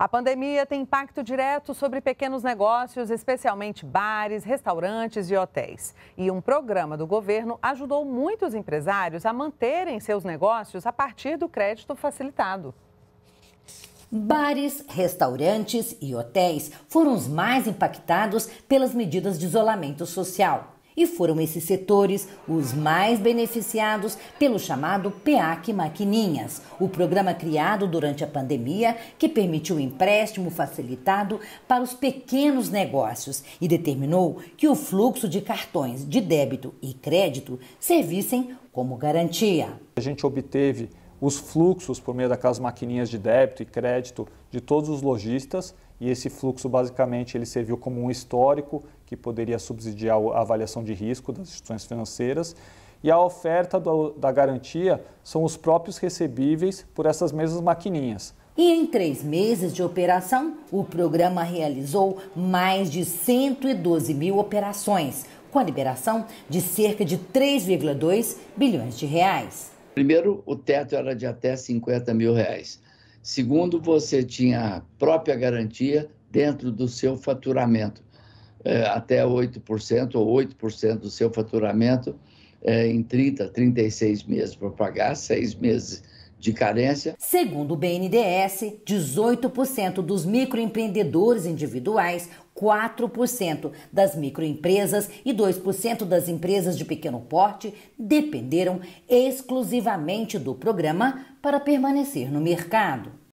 A pandemia tem impacto direto sobre pequenos negócios, especialmente bares, restaurantes e hotéis. E um programa do governo ajudou muitos empresários a manterem seus negócios a partir do crédito facilitado. Bares, restaurantes e hotéis foram os mais impactados pelas medidas de isolamento social e foram esses setores os mais beneficiados pelo chamado PEAC Maquininhas, o programa criado durante a pandemia que permitiu empréstimo facilitado para os pequenos negócios e determinou que o fluxo de cartões de débito e crédito servissem como garantia. A gente obteve os fluxos por meio daquelas maquininhas de débito e crédito de todos os lojistas e esse fluxo basicamente ele serviu como um histórico que poderia subsidiar a avaliação de risco das instituições financeiras e a oferta do, da garantia são os próprios recebíveis por essas mesmas maquininhas. E em três meses de operação, o programa realizou mais de 112 mil operações, com a liberação de cerca de 3,2 bilhões de reais. Primeiro, o teto era de até 50 mil reais. Segundo, você tinha a própria garantia dentro do seu faturamento, é, até 8% ou 8% do seu faturamento é, em 30, 36 meses para pagar, seis meses de carência. Segundo o BNDES, 18% dos microempreendedores individuais, 4% das microempresas e 2% das empresas de pequeno porte dependeram exclusivamente do programa para permanecer no mercado.